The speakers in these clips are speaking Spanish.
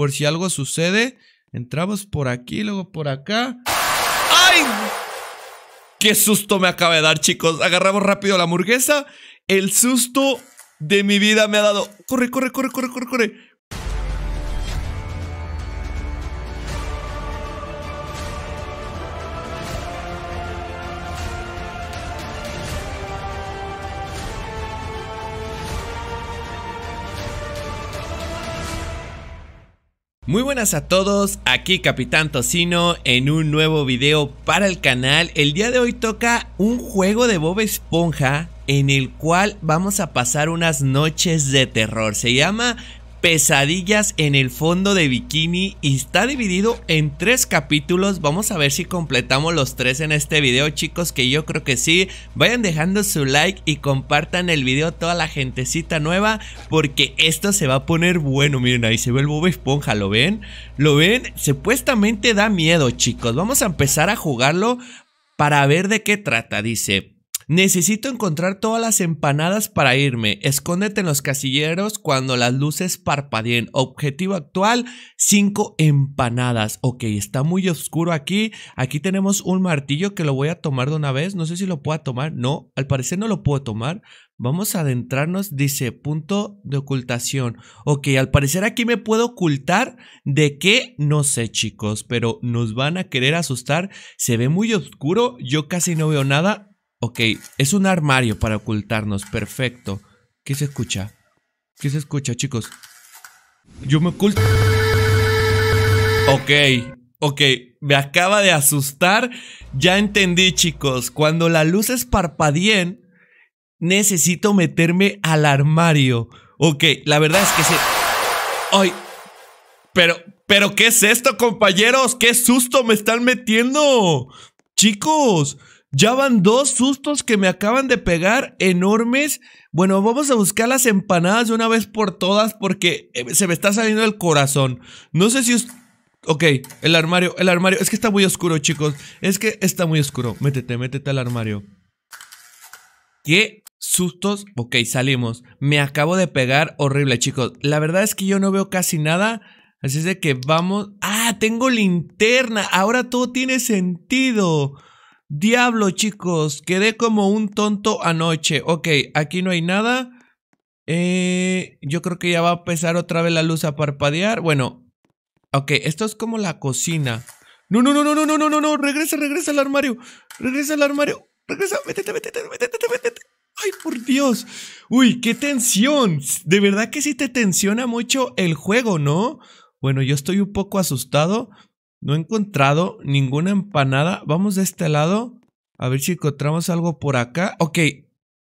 por si algo sucede. Entramos por aquí, luego por acá. ¡Ay! ¡Qué susto me acaba de dar, chicos! Agarramos rápido la hamburguesa. El susto de mi vida me ha dado. ¡Corre, corre, corre, corre, corre, corre! Muy buenas a todos, aquí Capitán Tocino en un nuevo video para el canal. El día de hoy toca un juego de Bob Esponja en el cual vamos a pasar unas noches de terror. Se llama Pesadillas en el fondo de bikini y está dividido en tres capítulos. Vamos a ver si completamos los tres en este video, chicos, que yo creo que sí. Vayan dejando su like y compartan el video a toda la gentecita nueva porque esto se va a poner bueno. Miren, ahí se ve el bobo Esponja, ¿lo ven? ¿Lo ven? Supuestamente da miedo, chicos. Vamos a empezar a jugarlo para ver de qué trata, dice. Necesito encontrar todas las empanadas para irme. Escóndete en los casilleros cuando las luces parpadeen. Objetivo actual, 5 empanadas. Ok, está muy oscuro aquí. Aquí tenemos un martillo que lo voy a tomar de una vez. No sé si lo puedo tomar. No, al parecer no lo puedo tomar. Vamos a adentrarnos, dice, punto de ocultación. Ok, al parecer aquí me puedo ocultar de qué, no sé chicos, pero nos van a querer asustar. Se ve muy oscuro, yo casi no veo nada. Ok, es un armario para ocultarnos, perfecto. ¿Qué se escucha? ¿Qué se escucha, chicos? Yo me oculto. Ok, ok, me acaba de asustar. Ya entendí, chicos. Cuando la luz es parpadeen, necesito meterme al armario. Ok, la verdad es que se. ¡Ay! Pero, pero, ¿qué es esto, compañeros? ¡Qué susto me están metiendo! Chicos, ya van dos sustos que me acaban de pegar enormes. Bueno, vamos a buscar las empanadas de una vez por todas porque eh, se me está saliendo el corazón. No sé si... Ok, el armario, el armario. Es que está muy oscuro, chicos. Es que está muy oscuro. Métete, métete al armario. ¿Qué sustos? Ok, salimos. Me acabo de pegar horrible, chicos. La verdad es que yo no veo casi nada. Así es de que vamos... ¡Ah! Tengo linterna. Ahora todo tiene sentido. Diablo, chicos, quedé como un tonto anoche. Ok, aquí no hay nada. Eh, yo creo que ya va a empezar otra vez la luz a parpadear. Bueno, ok, esto es como la cocina. No, no, no, no, no, no, no, no, no, regresa, regresa al armario. Regresa al armario. Regresa, métete, métete, métete, métete. Ay, por Dios. Uy, qué tensión. De verdad que sí te tensiona mucho el juego, ¿no? Bueno, yo estoy un poco asustado. No he encontrado ninguna empanada. Vamos de este lado. A ver si encontramos algo por acá. Ok.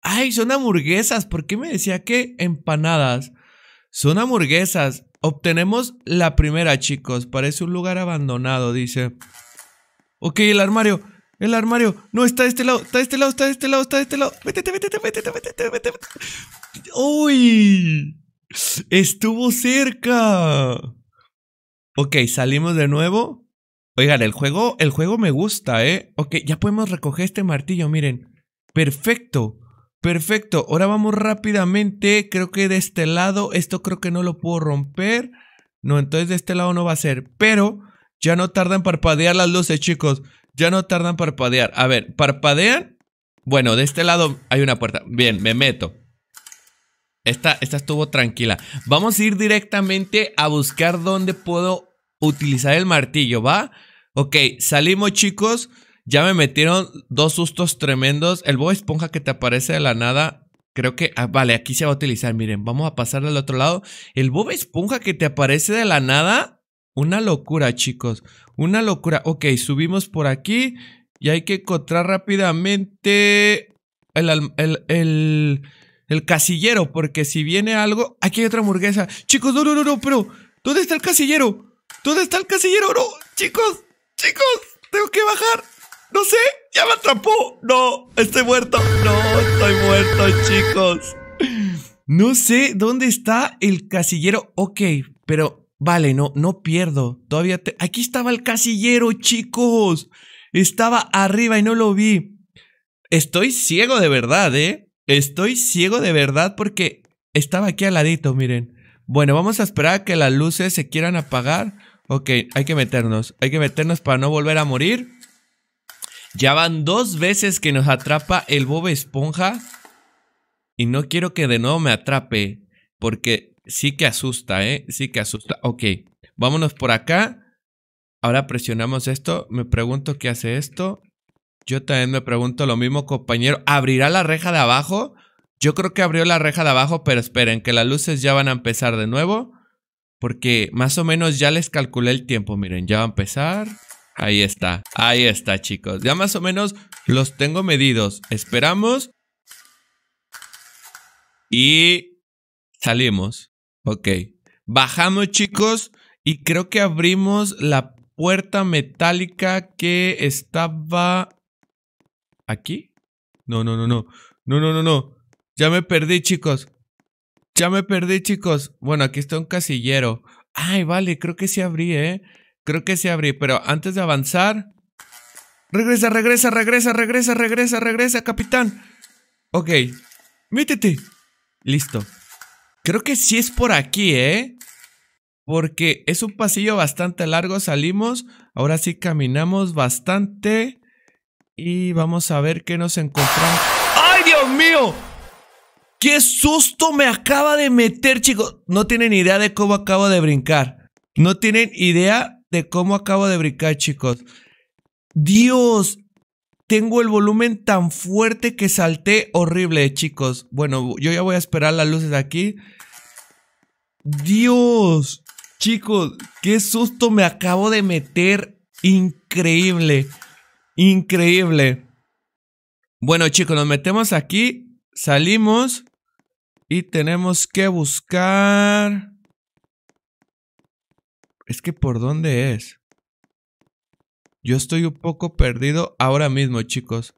Ay, son hamburguesas. ¿Por qué me decía que empanadas? Son hamburguesas. Obtenemos la primera, chicos. Parece un lugar abandonado, dice. Ok, el armario. El armario. No, está de este lado. Está de este lado, está de este lado, está de este lado. Vete, vete, vete, vete vete. ¡Uy! Estuvo cerca. Ok, salimos de nuevo. Oigan, el juego, el juego me gusta, ¿eh? Ok, ya podemos recoger este martillo, miren. Perfecto, perfecto. Ahora vamos rápidamente, creo que de este lado, esto creo que no lo puedo romper. No, entonces de este lado no va a ser, pero ya no tardan parpadear las luces, chicos. Ya no tardan parpadear. A ver, parpadean. Bueno, de este lado hay una puerta. Bien, me meto. Esta, esta estuvo tranquila. Vamos a ir directamente a buscar dónde puedo utilizar el martillo, ¿va? Ok, salimos chicos. Ya me metieron dos sustos tremendos. El Bob Esponja que te aparece de la nada. Creo que, ah, vale, aquí se va a utilizar. Miren, vamos a pasar del otro lado. El Bob Esponja que te aparece de la nada. Una locura, chicos. Una locura. Ok, subimos por aquí. Y hay que encontrar rápidamente el, el, el, el casillero. Porque si viene algo... Aquí hay otra hamburguesa. Chicos, no, no, no, no, pero... ¿Dónde está el casillero? ¿Dónde está el casillero? No, chicos, chicos, tengo que bajar. No sé, ya me atrapó. No, estoy muerto. No, estoy muerto, chicos. No sé dónde está el casillero. Ok, pero vale, no, no pierdo. Todavía te... Aquí estaba el casillero, chicos. Estaba arriba y no lo vi. Estoy ciego de verdad, ¿eh? Estoy ciego de verdad porque estaba aquí al ladito, miren. Bueno, vamos a esperar a que las luces se quieran apagar. Ok, hay que meternos. Hay que meternos para no volver a morir. Ya van dos veces que nos atrapa el Bob Esponja. Y no quiero que de nuevo me atrape. Porque sí que asusta, ¿eh? Sí que asusta. Ok, vámonos por acá. Ahora presionamos esto. Me pregunto qué hace esto. Yo también me pregunto lo mismo, compañero. ¿Abrirá la reja de abajo? Yo creo que abrió la reja de abajo, pero esperen, que las luces ya van a empezar de nuevo. Porque más o menos ya les calculé el tiempo. Miren, ya va a empezar. Ahí está, ahí está chicos. Ya más o menos los tengo medidos. Esperamos. Y salimos. Ok. Bajamos chicos. Y creo que abrimos la puerta metálica que estaba... ¿Aquí? No, no, no, no. No, no, no, no. Ya me perdí chicos. Ya me perdí, chicos. Bueno, aquí está un casillero. Ay, vale, creo que sí abrí, ¿eh? Creo que sí abrí, pero antes de avanzar... Regresa, regresa, regresa, regresa, regresa, regresa, capitán. Ok, Mítete, Listo. Creo que sí es por aquí, ¿eh? Porque es un pasillo bastante largo, salimos. Ahora sí caminamos bastante. Y vamos a ver qué nos encontramos. ¡Ay, Dios mío! ¡Qué susto me acaba de meter, chicos! No tienen idea de cómo acabo de brincar. No tienen idea de cómo acabo de brincar, chicos. Dios, tengo el volumen tan fuerte que salté horrible, eh, chicos. Bueno, yo ya voy a esperar las luces aquí. Dios, chicos, qué susto me acabo de meter. Increíble, increíble. Bueno, chicos, nos metemos aquí, salimos. Y tenemos que buscar... Es que por dónde es. Yo estoy un poco perdido ahora mismo, chicos.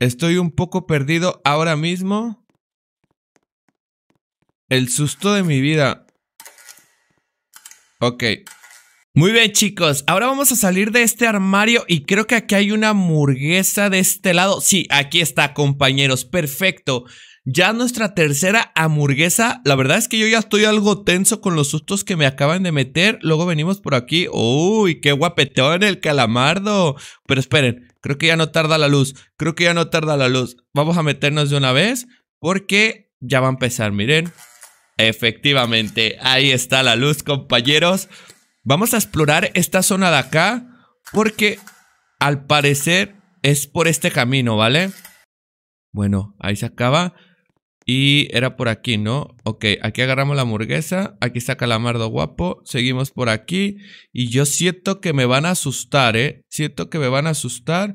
Estoy un poco perdido ahora mismo. El susto de mi vida. Ok. Muy bien chicos, ahora vamos a salir de este armario y creo que aquí hay una hamburguesa de este lado. Sí, aquí está compañeros, perfecto. Ya nuestra tercera hamburguesa. La verdad es que yo ya estoy algo tenso con los sustos que me acaban de meter. Luego venimos por aquí. Uy, qué En el calamardo. Pero esperen, creo que ya no tarda la luz. Creo que ya no tarda la luz. Vamos a meternos de una vez porque ya va a empezar, miren. Efectivamente, ahí está la luz, compañeros. Vamos a explorar esta zona de acá porque al parecer es por este camino, ¿vale? Bueno, ahí se acaba. Y era por aquí, ¿no? Ok, aquí agarramos la hamburguesa, aquí está Calamardo guapo, seguimos por aquí y yo siento que me van a asustar, ¿eh? Siento que me van a asustar.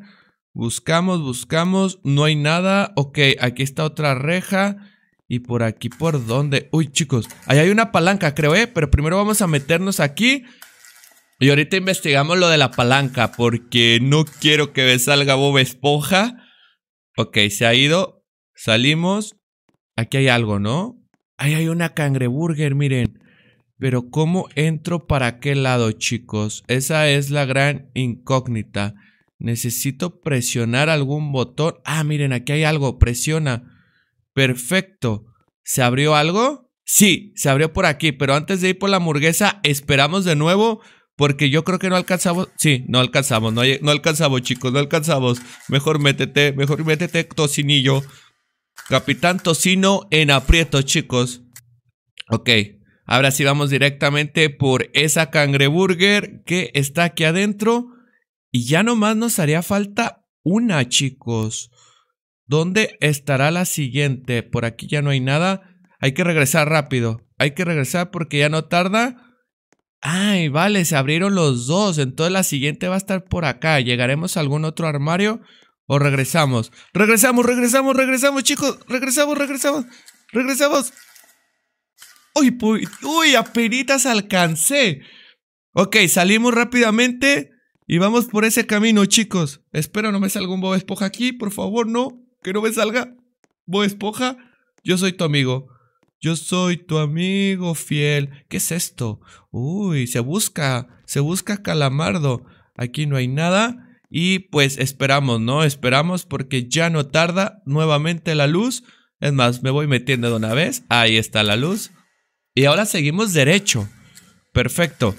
Buscamos, buscamos, no hay nada. Ok, aquí está otra reja. ¿Y por aquí por dónde? Uy, chicos, ahí hay una palanca, creo, ¿eh? Pero primero vamos a meternos aquí. Y ahorita investigamos lo de la palanca, porque no quiero que me salga Bob Esponja. Ok, se ha ido. Salimos aquí hay algo, ¿no? Ahí hay una cangreburger, miren. Pero ¿cómo entro para qué lado, chicos? Esa es la gran incógnita. Necesito presionar algún botón. Ah, miren, aquí hay algo. Presiona. Perfecto. ¿Se abrió algo? Sí, se abrió por aquí. Pero antes de ir por la hamburguesa, esperamos de nuevo. Porque yo creo que no alcanzamos. Sí, no alcanzamos. No, no alcanzamos, chicos. No alcanzamos. Mejor métete. Mejor métete, tocinillo. Capitán Tocino en aprieto chicos. Ok. Ahora sí vamos directamente por esa cangreburger que está aquí adentro. Y ya nomás nos haría falta una, chicos. ¿Dónde estará la siguiente? Por aquí ya no hay nada. Hay que regresar rápido. Hay que regresar porque ya no tarda. Ay, vale, se abrieron los dos. Entonces la siguiente va a estar por acá. ¿Llegaremos a algún otro armario? O regresamos. Regresamos, regresamos, regresamos, chicos. Regresamos, regresamos. Regresamos. Uy, uy, uy, apenitas alcancé. Ok, salimos rápidamente y vamos por ese camino, chicos. Espero no me salga un Bob Esponja aquí, por favor, no. Que no me salga Bob Esponja. Yo soy tu amigo. Yo soy tu amigo fiel. ¿Qué es esto? Uy, se busca, se busca calamardo. Aquí no hay nada. Y pues esperamos, ¿no? Esperamos porque ya no tarda nuevamente la luz. Es más, me voy metiendo de una vez. Ahí está la luz. Y ahora seguimos derecho. Perfecto.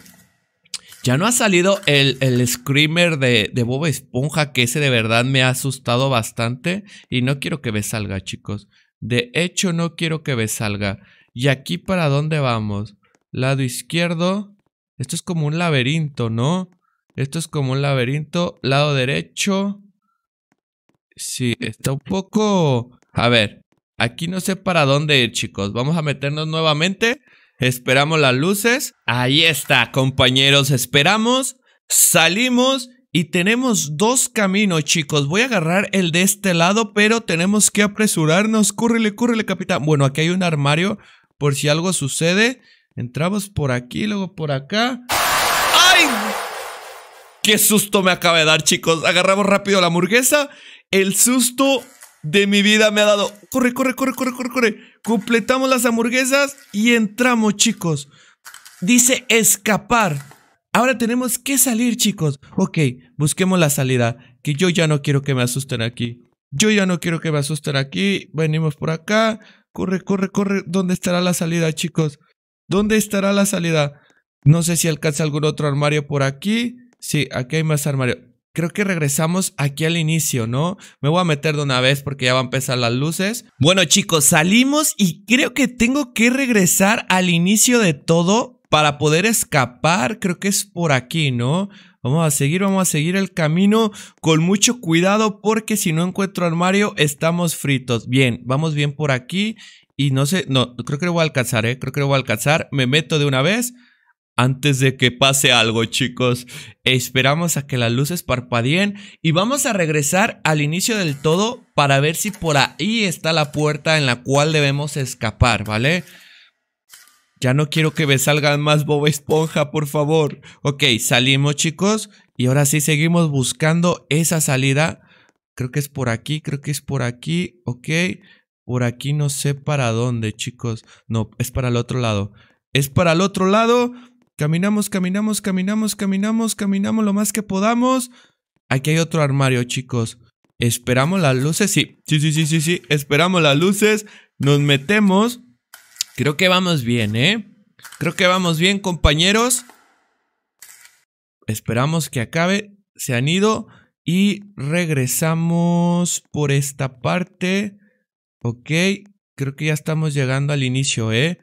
Ya no ha salido el, el screamer de, de Bob Esponja, que ese de verdad me ha asustado bastante. Y no quiero que ve salga, chicos. De hecho, no quiero que ve salga. ¿Y aquí para dónde vamos? Lado izquierdo. Esto es como un laberinto, ¿no? Esto es como un laberinto. Lado derecho. Sí, está un poco... A ver, aquí no sé para dónde ir, chicos. Vamos a meternos nuevamente. Esperamos las luces. Ahí está, compañeros. Esperamos. Salimos. Y tenemos dos caminos, chicos. Voy a agarrar el de este lado, pero tenemos que apresurarnos. Cúrrele, cúrrele, capitán. Bueno, aquí hay un armario por si algo sucede. Entramos por aquí, luego por acá. Qué susto me acaba de dar, chicos. Agarramos rápido la hamburguesa. El susto de mi vida me ha dado. Corre, corre, corre, corre, corre, corre. Completamos las hamburguesas y entramos, chicos. Dice escapar. Ahora tenemos que salir, chicos. Ok, busquemos la salida. Que yo ya no quiero que me asusten aquí. Yo ya no quiero que me asusten aquí. Venimos por acá. Corre, corre, corre. ¿Dónde estará la salida, chicos? ¿Dónde estará la salida? No sé si alcanza algún otro armario por aquí. Sí, aquí hay más armario. Creo que regresamos aquí al inicio, ¿no? Me voy a meter de una vez porque ya van a empezar las luces. Bueno chicos, salimos y creo que tengo que regresar al inicio de todo para poder escapar. Creo que es por aquí, ¿no? Vamos a seguir, vamos a seguir el camino con mucho cuidado porque si no encuentro armario estamos fritos. Bien, vamos bien por aquí y no sé, no, creo que lo voy a alcanzar, ¿eh? Creo que lo voy a alcanzar. Me meto de una vez antes de que pase algo, chicos. Esperamos a que las luces parpadeen y vamos a regresar al inicio del todo para ver si por ahí está la puerta en la cual debemos escapar, ¿vale? Ya no quiero que me salgan más Bob Esponja, por favor. Ok, salimos, chicos. Y ahora sí seguimos buscando esa salida. Creo que es por aquí, creo que es por aquí. Ok, por aquí no sé para dónde, chicos. No, es para el otro lado. Es para el otro lado. Caminamos, caminamos, caminamos, caminamos, caminamos lo más que podamos. Aquí hay otro armario, chicos. Esperamos las luces. Sí, sí, sí, sí, sí, sí. Esperamos las luces. Nos metemos. Creo que vamos bien, ¿eh? Creo que vamos bien, compañeros. Esperamos que acabe. Se han ido. Y regresamos por esta parte. Ok. Creo que ya estamos llegando al inicio, ¿eh?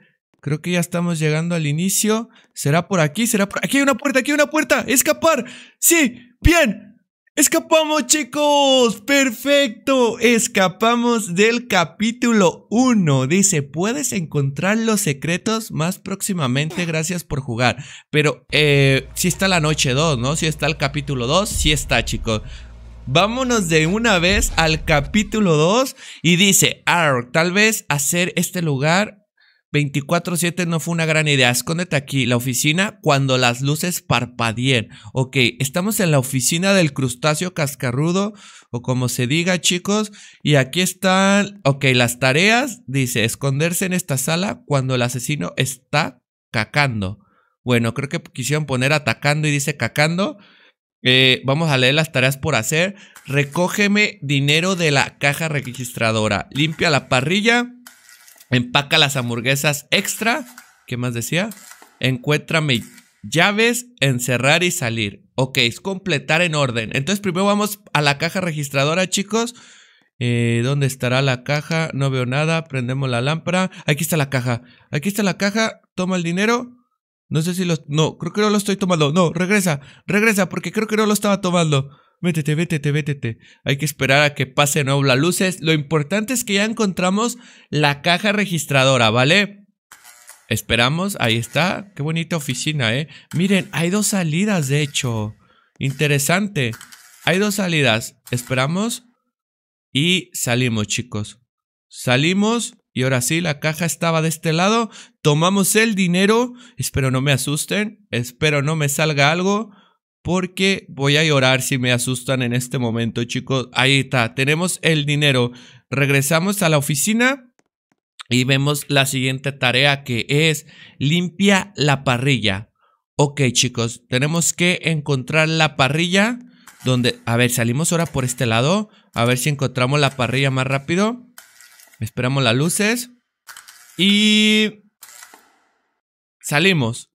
Creo que ya estamos llegando al inicio. ¿Será por aquí? ¿Será por aquí? hay una puerta! ¡Aquí hay una puerta! ¡Escapar! ¡Sí! ¡Bien! ¡Escapamos, chicos! ¡Perfecto! Escapamos del capítulo 1. Dice, puedes encontrar los secretos más próximamente. Gracias por jugar. Pero, eh, si está la noche 2, ¿no? Si está el capítulo 2, sí está, chicos. Vámonos de una vez al capítulo 2 y dice, Ark, tal vez hacer este lugar 24/7 no fue una gran idea. Escóndete aquí, la oficina cuando las luces parpadeen. Ok, estamos en la oficina del crustáceo cascarrudo o como se diga chicos. Y aquí están, ok, las tareas. Dice, esconderse en esta sala cuando el asesino está cacando. Bueno, creo que quisieron poner atacando y dice cacando. Eh, vamos a leer las tareas por hacer. Recógeme dinero de la caja registradora. Limpia la parrilla. Empaca las hamburguesas extra. ¿Qué más decía? Encuéntrame llaves, encerrar y salir. Ok, es completar en orden. Entonces primero vamos a la caja registradora, chicos. Eh, ¿Dónde estará la caja? No veo nada. Prendemos la lámpara. Aquí está la caja. Aquí está la caja. Toma el dinero. No sé si los... No, creo que no lo estoy tomando. No, regresa. Regresa porque creo que no lo estaba tomando. Vétete, vétete, vétete. Hay que esperar a que pase obla luces. Lo importante es que ya encontramos la caja registradora, ¿vale? Esperamos, ahí está. Qué bonita oficina, ¿eh? Miren, hay dos salidas, de hecho. Interesante. Hay dos salidas. Esperamos y salimos, chicos. Salimos y ahora sí, la caja estaba de este lado. Tomamos el dinero. Espero no me asusten. Espero no me salga algo porque voy a llorar si me asustan en este momento, chicos. Ahí está, tenemos el dinero. Regresamos a la oficina. Y vemos la siguiente tarea que es limpia la parrilla. Ok chicos, tenemos que encontrar la parrilla donde... A ver, salimos ahora por este lado. A ver si encontramos la parrilla más rápido. Esperamos las luces. Y... Salimos.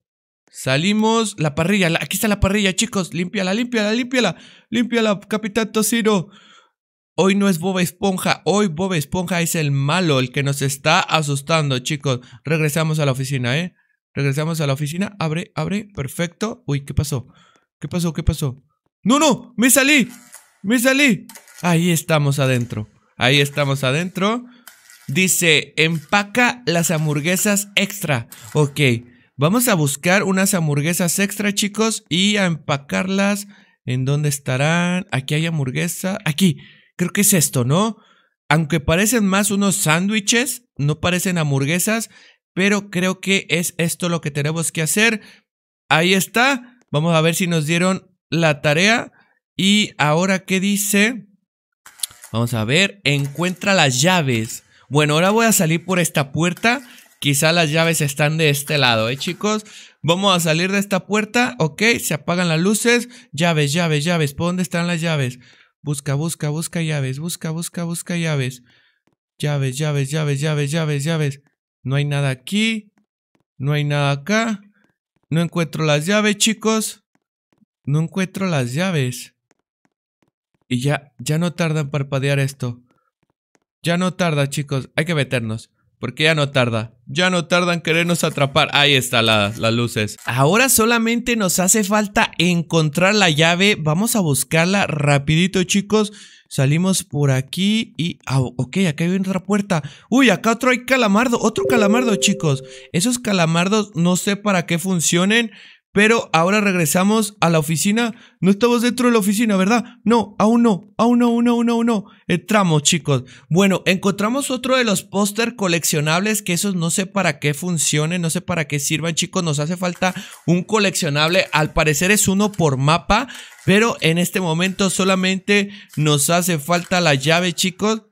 Salimos, la parrilla, aquí está la parrilla, chicos, límpiala, límpiala, límpiala, límpiala, Capitán Tocino. Hoy no es Bob Esponja, hoy Bob Esponja es el malo, el que nos está asustando, chicos. Regresamos a la oficina, ¿eh? Regresamos a la oficina, abre, abre, perfecto. Uy, ¿qué pasó? ¿Qué pasó? ¿Qué pasó? ¡No, no! ¡Me salí! ¡Me salí! Ahí estamos adentro, ahí estamos adentro. Dice, empaca las hamburguesas extra. Ok, Vamos a buscar unas hamburguesas extra, chicos, y a empacarlas. ¿En dónde estarán? Aquí hay hamburguesa. Aquí, creo que es esto, ¿no? Aunque parecen más unos sándwiches, no parecen hamburguesas, pero creo que es esto lo que tenemos que hacer. Ahí está. Vamos a ver si nos dieron la tarea. Y ahora, ¿qué dice? Vamos a ver, encuentra las llaves. Bueno, ahora voy a salir por esta puerta. Quizá las llaves están de este lado, ¿eh, chicos? Vamos a salir de esta puerta, ok, se apagan las luces. Llaves, llaves, llaves. ¿Por dónde están las llaves? Busca, busca, busca llaves, busca, busca, busca llaves. Llaves, llaves, llaves, llaves, llaves, llaves. No hay nada aquí. No hay nada acá. No encuentro las llaves, chicos. No encuentro las llaves. Y ya, ya no tarda en parpadear esto. Ya no tarda, chicos. Hay que meternos. Porque ya no tarda. Ya no tardan querernos atrapar. Ahí están las luces. Ahora solamente nos hace falta encontrar la llave. Vamos a buscarla rapidito, chicos. Salimos por aquí y... Ah, ok, acá hay otra puerta. Uy, acá otro hay calamardo. Otro calamardo, chicos. Esos calamardos no sé para qué funcionen. Pero ahora regresamos a la oficina. No estamos dentro de la oficina, ¿verdad? No, aún no, aún no, aún no, aún no, Entramos, chicos. Bueno, encontramos otro de los póster coleccionables que esos no sé para qué funcionen, no sé para qué sirvan, chicos. Nos hace falta un coleccionable. Al parecer es uno por mapa, pero en este momento solamente nos hace falta la llave, chicos.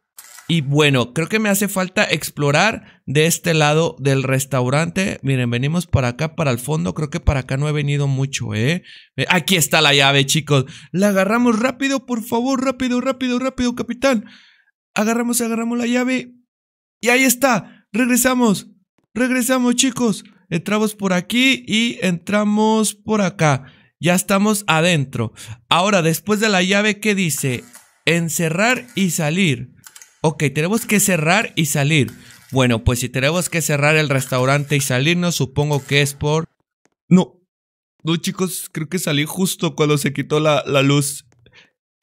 Y bueno, creo que me hace falta explorar de este lado del restaurante. Miren, venimos para acá, para el fondo. Creo que para acá no he venido mucho, ¿eh? ¿eh? Aquí está la llave, chicos. La agarramos rápido, por favor. Rápido, rápido, rápido, capitán. Agarramos, agarramos la llave. Y ahí está. Regresamos. Regresamos, chicos. Entramos por aquí y entramos por acá. Ya estamos adentro. Ahora, después de la llave, ¿qué dice? Encerrar y salir. Ok, tenemos que cerrar y salir. Bueno, pues si tenemos que cerrar el restaurante y salirnos, supongo que es por... No. No, chicos, creo que salí justo cuando se quitó la, la luz.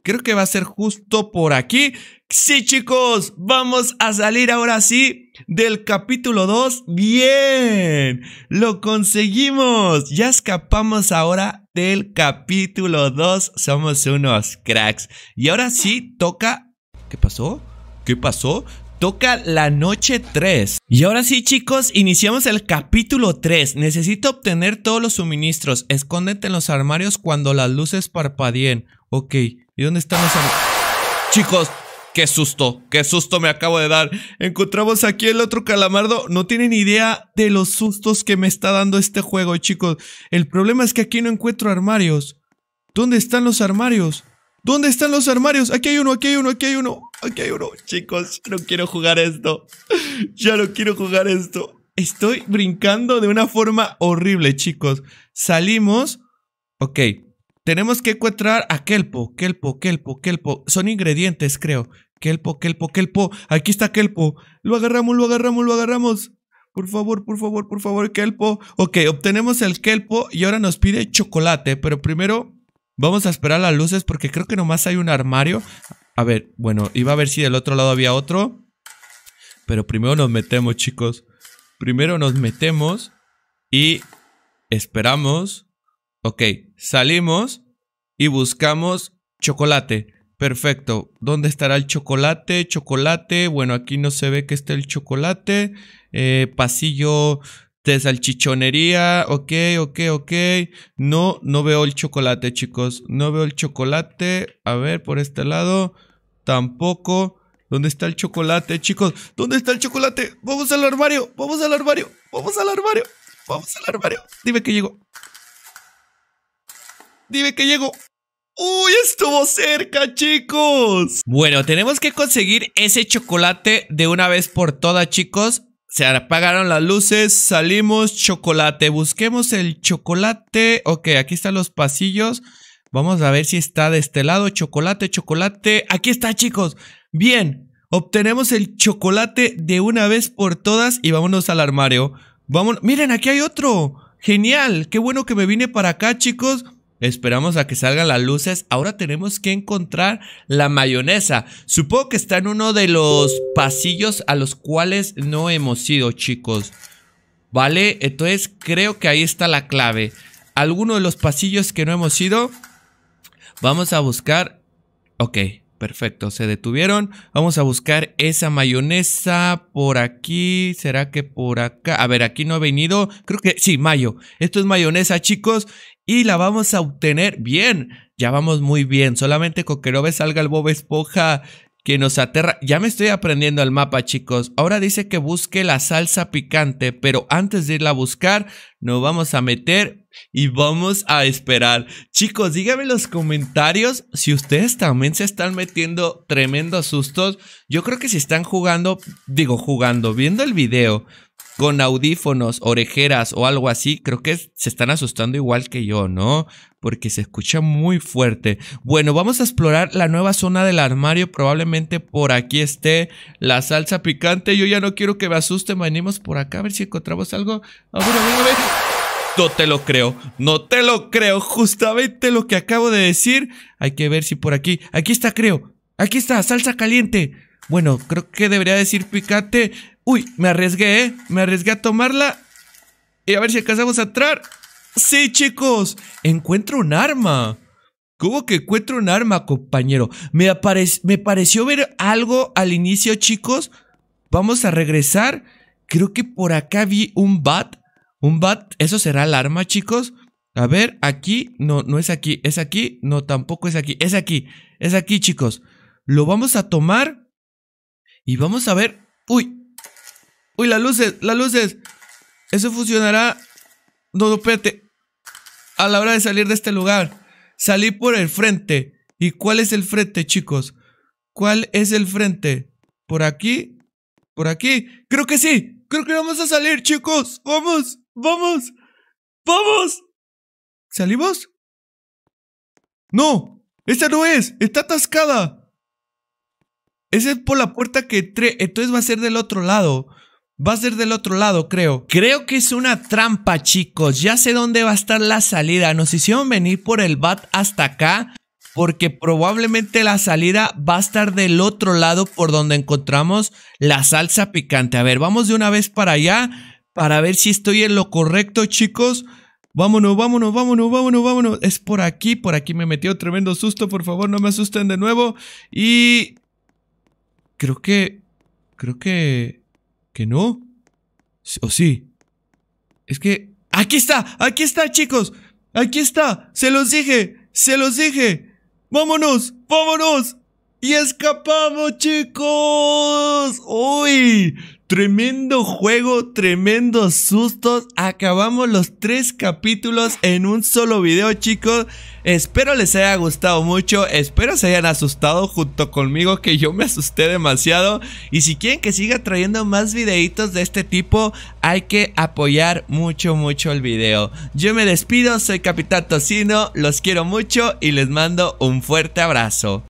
Creo que va a ser justo por aquí. Sí, chicos, vamos a salir ahora sí del capítulo 2. Bien, lo conseguimos. Ya escapamos ahora del capítulo 2. Somos unos cracks. Y ahora sí toca... ¿Qué pasó? ¿Qué pasó? Toca la noche 3. Y ahora sí chicos, iniciamos el capítulo 3. Necesito obtener todos los suministros. Escóndete en los armarios cuando las luces parpadeen. Ok, ¿y dónde están los armarios? Chicos, qué susto, qué susto me acabo de dar. Encontramos aquí el otro calamardo. No tienen idea de los sustos que me está dando este juego, chicos. El problema es que aquí no encuentro armarios. ¿Dónde están los armarios? ¿Dónde están los armarios? Aquí hay uno, aquí hay uno, aquí hay uno. Aquí hay uno. Chicos, no quiero jugar esto. Ya no quiero jugar esto. Estoy brincando de una forma horrible, chicos. Salimos. Ok. Tenemos que encontrar a kelpo, kelpo, kelpo, kelpo. Son ingredientes, creo. Kelpo, kelpo, kelpo. Aquí está kelpo. Lo agarramos, lo agarramos, lo agarramos. Por favor, por favor, por favor, kelpo. Ok, obtenemos el kelpo y ahora nos pide chocolate. Pero primero Vamos a esperar las luces porque creo que nomás hay un armario. A ver, bueno, iba a ver si del otro lado había otro. Pero primero nos metemos, chicos. Primero nos metemos y esperamos. Ok, salimos y buscamos chocolate. Perfecto. ¿Dónde estará el chocolate? Chocolate. Bueno, aquí no se ve que esté el chocolate. Eh, pasillo de salchichonería, ok, ok, ok. No, no veo el chocolate, chicos. No veo el chocolate. A ver, por este lado. Tampoco. ¿Dónde está el chocolate, chicos? ¿Dónde está el chocolate? Vamos al armario, vamos al armario, vamos al armario, vamos al armario. Dime que llego. Dime que llego. ¡Uy, estuvo cerca, chicos! Bueno, tenemos que conseguir ese chocolate de una vez por todas, chicos. Se apagaron las luces, salimos, chocolate, busquemos el chocolate. Ok, aquí están los pasillos. Vamos a ver si está de este lado. Chocolate, chocolate. Aquí está, chicos. Bien, obtenemos el chocolate de una vez por todas y vámonos al armario. vamos, Miren, aquí hay otro. Genial. Qué bueno que me vine para acá, chicos. Esperamos a que salgan las luces. Ahora tenemos que encontrar la mayonesa. Supongo que está en uno de los pasillos a los cuales no hemos ido, chicos. Vale, entonces creo que ahí está la clave. Alguno de los pasillos que no hemos ido. Vamos a buscar... Ok, perfecto, se detuvieron. Vamos a buscar esa mayonesa por aquí. ¿Será que por acá? A ver, aquí no ha venido. Creo que sí, mayo. Esto es mayonesa, chicos y la vamos a obtener. Bien, ya vamos muy bien. Solamente con que no salga el Bob Esponja que nos aterra. Ya me estoy aprendiendo el mapa, chicos. Ahora dice que busque la salsa picante, pero antes de irla a buscar, nos vamos a meter y vamos a esperar. Chicos, díganme en los comentarios si ustedes también se están metiendo tremendos sustos. Yo creo que si están jugando, digo jugando, viendo el video con audífonos, orejeras o algo así, creo que se están asustando igual que yo, ¿no? Porque se escucha muy fuerte. Bueno, vamos a explorar la nueva zona del armario. Probablemente por aquí esté la salsa picante. Yo ya no quiero que me asuste. Venimos por acá a ver si encontramos algo. No te lo creo, no te lo creo. Justamente lo que acabo de decir. Hay que ver si por aquí. Aquí está, creo. Aquí está, salsa caliente. Bueno, creo que debería decir picante. Uy, me arriesgué, ¿eh? Me arriesgué a tomarla. Y a ver si alcanzamos a entrar. Sí, chicos. Encuentro un arma. ¿Cómo que encuentro un arma, compañero? Me, me pareció ver algo al inicio, chicos. Vamos a regresar. Creo que por acá vi un bat. Un bat. ¿Eso será el arma, chicos? A ver, aquí, no, no es aquí, es aquí, no, tampoco es aquí, es aquí, es aquí, chicos. Lo vamos a tomar y vamos a ver. Uy, Uy, las luces, las luces. Eso funcionará. No, no, espérate. A la hora de salir de este lugar. Salí por el frente. ¿Y cuál es el frente, chicos? ¿Cuál es el frente? ¿Por aquí? ¿Por aquí? Creo que sí. Creo que vamos a salir, chicos. Vamos, vamos, vamos. ¿Salimos? No, esta no es. Está atascada. Esa es por la puerta que entré. Entonces va a ser del otro lado. Va a ser del otro lado, creo. Creo que es una trampa, chicos. Ya sé dónde va a estar la salida. Nos hicieron venir por el bat hasta acá. Porque probablemente la salida va a estar del otro lado por donde encontramos la salsa picante. A ver, vamos de una vez para allá. Para ver si estoy en lo correcto, chicos. Vámonos, vámonos, vámonos, vámonos, vámonos. Es por aquí, por aquí me metió tremendo susto. Por favor, no me asusten de nuevo. Y... Creo que... Creo que... ¿Que no? ¿O sí? Es que... ¡Aquí está! ¡Aquí está, chicos! ¡Aquí está! ¡Se los dije! ¡Se los dije! ¡Vámonos! ¡Vámonos! ¡Y escapamos, chicos! ¡Uy! Tremendo juego, tremendos sustos. Acabamos los tres capítulos en un solo video, chicos. Espero les haya gustado mucho. Espero se hayan asustado junto conmigo, que yo me asusté demasiado. Y si quieren que siga trayendo más videitos de este tipo, hay que apoyar mucho, mucho el video. Yo me despido, soy Capitán Tocino, los quiero mucho y les mando un fuerte abrazo.